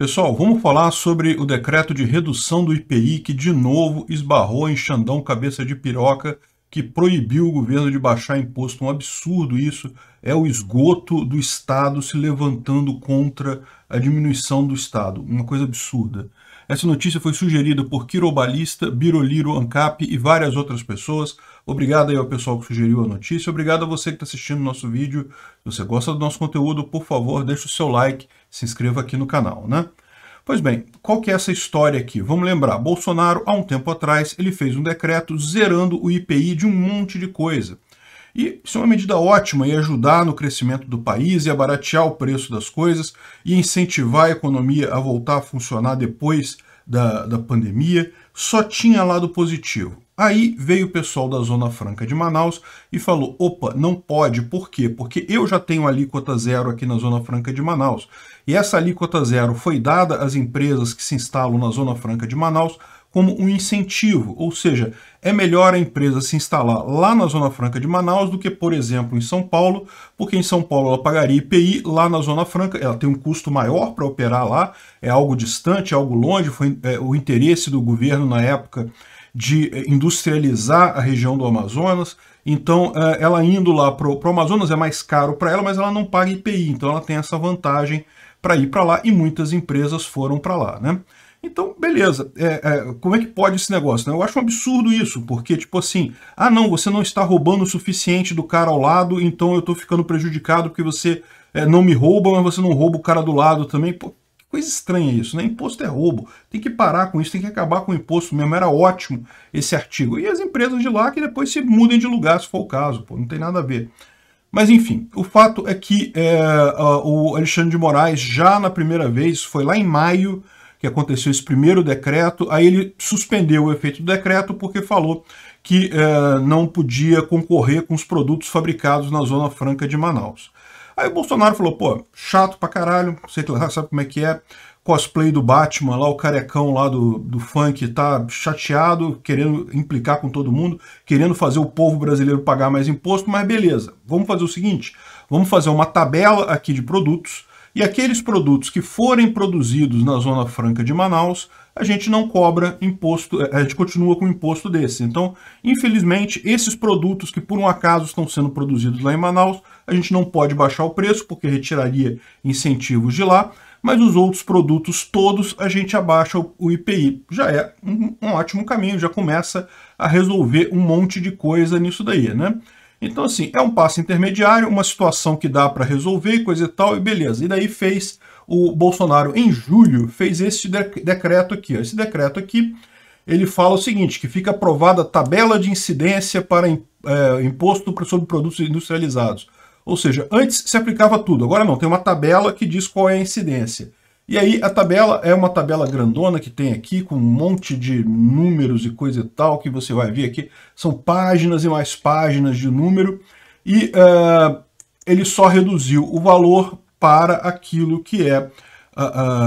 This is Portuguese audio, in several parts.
Pessoal, vamos falar sobre o decreto de redução do IPI que de novo esbarrou em Xandão Cabeça de Piroca que proibiu o governo de baixar imposto. Um absurdo isso. É o esgoto do Estado se levantando contra a diminuição do Estado. Uma coisa absurda. Essa notícia foi sugerida por Quirobalista, Biroliro, Ancap e várias outras pessoas. Obrigado aí ao pessoal que sugeriu a notícia. Obrigado a você que está assistindo o nosso vídeo. Se você gosta do nosso conteúdo, por favor, deixe o seu like, se inscreva aqui no canal, né? Pois bem, qual que é essa história aqui? Vamos lembrar, Bolsonaro, há um tempo atrás, ele fez um decreto zerando o IPI de um monte de coisa. E isso é uma medida ótima, e ajudar no crescimento do país, e abaratear o preço das coisas, e incentivar a economia a voltar a funcionar depois da, da pandemia. Só tinha lado positivo. Aí veio o pessoal da Zona Franca de Manaus e falou: opa, não pode, por quê? Porque eu já tenho alíquota zero aqui na Zona Franca de Manaus. E essa alíquota zero foi dada às empresas que se instalam na Zona Franca de Manaus como um incentivo, ou seja, é melhor a empresa se instalar lá na Zona Franca de Manaus do que, por exemplo, em São Paulo, porque em São Paulo ela pagaria IPI, lá na Zona Franca ela tem um custo maior para operar lá, é algo distante, é algo longe, foi é, o interesse do governo na época de eh, industrializar a região do Amazonas. Então, eh, ela indo lá para o Amazonas é mais caro para ela, mas ela não paga IPI, então ela tem essa vantagem para ir para lá e muitas empresas foram para lá, né? Então, beleza, é, é, como é que pode esse negócio? Né? Eu acho um absurdo isso, porque, tipo assim, ah não, você não está roubando o suficiente do cara ao lado, então eu estou ficando prejudicado porque você é, não me rouba, mas você não rouba o cara do lado também. Pô, Coisa estranha isso, né? Imposto é roubo. Tem que parar com isso, tem que acabar com o imposto mesmo. Era ótimo esse artigo. E as empresas de lá que depois se mudem de lugar, se for o caso, pô, não tem nada a ver. Mas enfim, o fato é que é, o Alexandre de Moraes, já na primeira vez, foi lá em maio que aconteceu esse primeiro decreto, aí ele suspendeu o efeito do decreto porque falou que é, não podia concorrer com os produtos fabricados na Zona Franca de Manaus. Aí o Bolsonaro falou, pô, chato pra caralho, sei lá, sabe como é que é, cosplay do Batman lá, o carecão lá do, do funk tá chateado, querendo implicar com todo mundo, querendo fazer o povo brasileiro pagar mais imposto, mas beleza, vamos fazer o seguinte, vamos fazer uma tabela aqui de produtos e aqueles produtos que forem produzidos na Zona Franca de Manaus, a gente não cobra imposto, eh, a gente continua com imposto desse. Então, infelizmente, esses produtos que por um acaso estão sendo produzidos lá em Manaus, a gente não pode baixar o preço porque retiraria incentivos de lá, mas os outros produtos todos a gente abaixa o IPI. Já é um, um ótimo caminho, já começa a resolver um monte de coisa nisso daí, né? Então, assim, é um passo intermediário, uma situação que dá para resolver e coisa e tal, e beleza. E daí fez o Bolsonaro, em julho, fez esse decreto aqui. Esse decreto aqui, ele fala o seguinte, que fica aprovada a tabela de incidência para é, imposto sobre produtos industrializados. Ou seja, antes se aplicava tudo, agora não, tem uma tabela que diz qual é a incidência. E aí a tabela é uma tabela grandona que tem aqui, com um monte de números e coisa e tal, que você vai ver aqui. São páginas e mais páginas de número. E uh, ele só reduziu o valor para aquilo que é uh,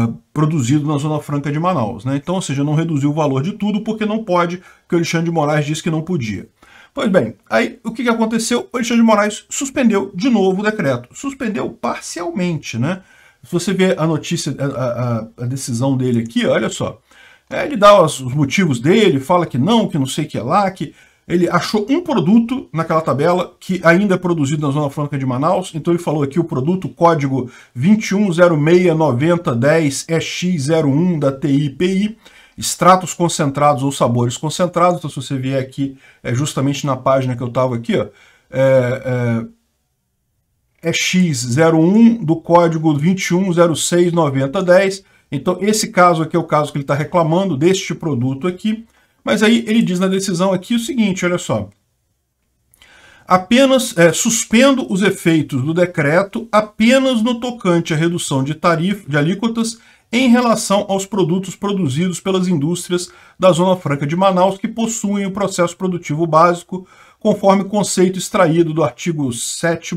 uh, produzido na Zona Franca de Manaus. Né? Então, ou seja, não reduziu o valor de tudo, porque não pode, que o Alexandre de Moraes disse que não podia. Pois bem, aí o que, que aconteceu? O Alexandre de Moraes suspendeu de novo o decreto. Suspendeu parcialmente, né? Se você ver a notícia, a, a, a, decisão dele aqui, olha só. É, ele dá os, os motivos dele, fala que não, que não sei o que é lá, que ele achou um produto naquela tabela que ainda é produzido na Zona Franca de Manaus, então ele falou aqui o produto código 21069010EX01 é da TIPI, extratos concentrados ou sabores concentrados, então se você vier aqui, é justamente na página que eu estava aqui, ó, é, é é X01 do código 21069010. Então, esse caso aqui é o caso que ele está reclamando deste produto aqui. Mas aí ele diz na decisão aqui o seguinte, olha só. Apenas é, suspendo os efeitos do decreto apenas no tocante à redução de tarifa de alíquotas em relação aos produtos produzidos pelas indústrias da Zona Franca de Manaus que possuem o processo produtivo básico conforme o conceito extraído do artigo 7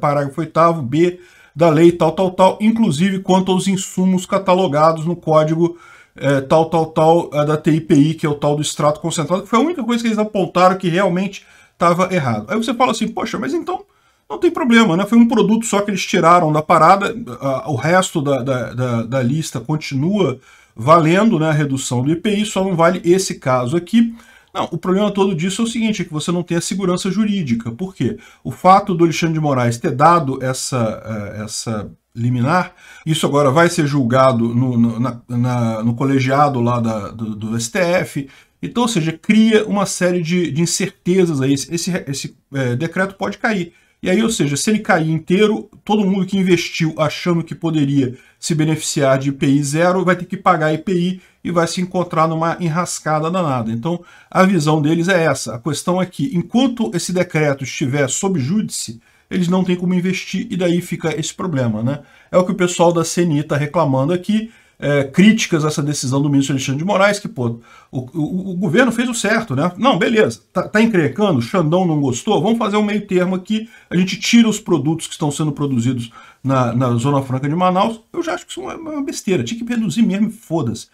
parágrafo 8 B da lei tal, tal, tal, inclusive quanto aos insumos catalogados no código é, tal, tal, tal eh, da TIPI, que é o tal do extrato concentrado, que foi a única coisa que eles apontaram que realmente estava errado. Aí você fala assim, poxa, mas então não tem problema, né? Foi um produto só que eles tiraram da parada, a, o resto da, da, da, da, lista continua valendo, né? A redução do IPI, só não vale esse caso aqui. Não, o problema todo disso é o seguinte, é que você não tem a segurança jurídica. Por quê? O fato do Alexandre de Moraes ter dado essa, eh, essa liminar, isso agora vai ser julgado no, no, na, na, no colegiado lá da, do, do STF, então, ou seja, cria uma série de, de incertezas aí. Esse, esse, é, decreto pode cair. E aí, ou seja, se ele cair inteiro, todo mundo que investiu achando que poderia se beneficiar de IPI zero, vai ter que pagar IPI e vai se encontrar numa enrascada danada. Então, a visão deles é essa. A questão é que, enquanto esse decreto estiver sob júdice, eles não têm como investir e daí fica esse problema, né? É o que o pessoal da CNI está reclamando aqui é, críticas a essa decisão do ministro Alexandre de Moraes, que, pô, o, o, o governo fez o certo, né? Não, beleza, tá, tá encrecando, o Xandão não gostou, vamos fazer um meio termo aqui, a gente tira os produtos que estão sendo produzidos na, na Zona Franca de Manaus, eu já acho que isso é uma é besteira, tinha que reduzir mesmo, foda-se.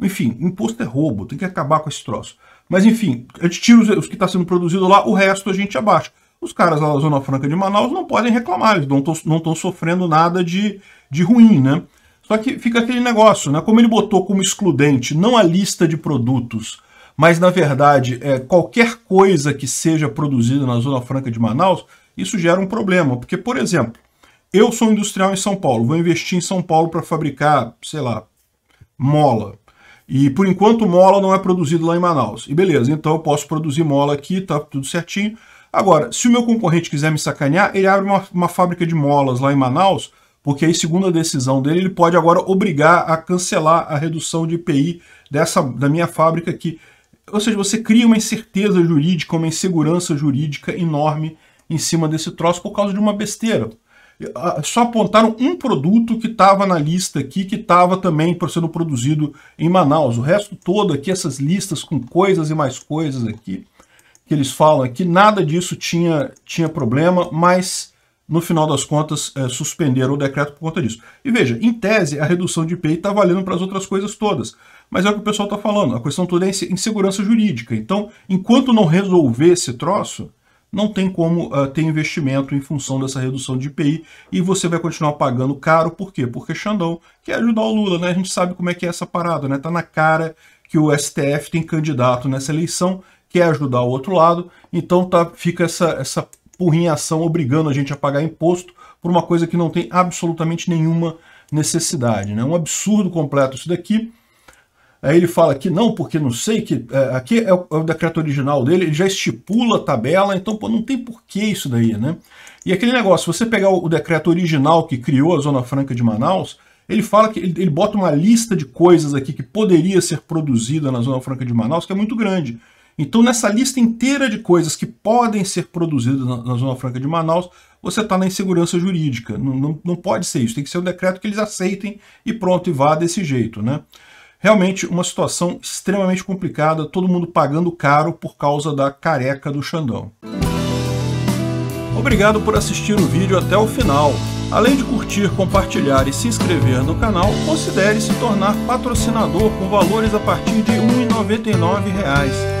Enfim, imposto é roubo, tem que acabar com esse troço. Mas enfim, a gente tira os, os que está sendo produzido lá, o resto a gente abaixa. Os caras lá da Zona Franca de Manaus não podem reclamar, eles não estão sofrendo nada de, de ruim, né? Só que fica aquele negócio, né? Como ele botou como excludente não a lista de produtos, mas na verdade é, qualquer coisa que seja produzida na Zona Franca de Manaus, isso gera um problema. Porque, por exemplo, eu sou industrial em São Paulo, vou investir em São Paulo para fabricar, sei lá, mola. E por enquanto mola não é produzido lá em Manaus. E beleza, então eu posso produzir mola aqui, tá tudo certinho. Agora, se o meu concorrente quiser me sacanear, ele abre uma, uma fábrica de molas lá em Manaus porque aí, segundo a decisão dele, ele pode agora obrigar a cancelar a redução de IPI dessa, da minha fábrica aqui. Ou seja, você cria uma incerteza jurídica, uma insegurança jurídica enorme em cima desse troço por causa de uma besteira. Ah, só apontaram um produto que estava na lista aqui, que estava também sendo produzido em Manaus. O resto todo aqui, essas listas com coisas e mais coisas aqui, que eles falam aqui, nada disso tinha, tinha problema, mas no final das contas, é, suspenderam o decreto por conta disso. E veja, em tese, a redução de IPI está valendo para as outras coisas todas. Mas é o que o pessoal está falando, a questão toda é insegurança jurídica. Então, enquanto não resolver esse troço, não tem como uh, ter investimento em função dessa redução de IPI e você vai continuar pagando caro, por quê? Porque Xandão quer ajudar o Lula, né? A gente sabe como é que é essa parada, né? está na cara que o STF tem candidato nessa eleição, quer ajudar o outro lado, então tá, fica essa, essa em ação obrigando a gente a pagar imposto por uma coisa que não tem absolutamente nenhuma necessidade. É né? um absurdo completo isso daqui. Aí ele fala que não, porque não sei, que é, aqui é o, é o, decreto original dele, ele já estipula a tabela, então pô, não tem porquê isso daí, né? E aquele negócio, você pegar o, o, decreto original que criou a Zona Franca de Manaus, ele fala que ele, ele bota uma lista de coisas aqui que poderia ser produzida na Zona Franca de Manaus, que é muito grande. Então, nessa lista inteira de coisas que podem ser produzidas na, na Zona Franca de Manaus, você está na insegurança jurídica. Não, não, não, pode ser isso. Tem que ser um decreto que eles aceitem e pronto, e vá desse jeito. Né? Realmente, uma situação extremamente complicada, todo mundo pagando caro por causa da careca do Xandão. Obrigado por assistir o vídeo até o final. Além de curtir, compartilhar e se inscrever no canal, considere se tornar patrocinador com valores a partir de R$ 1,99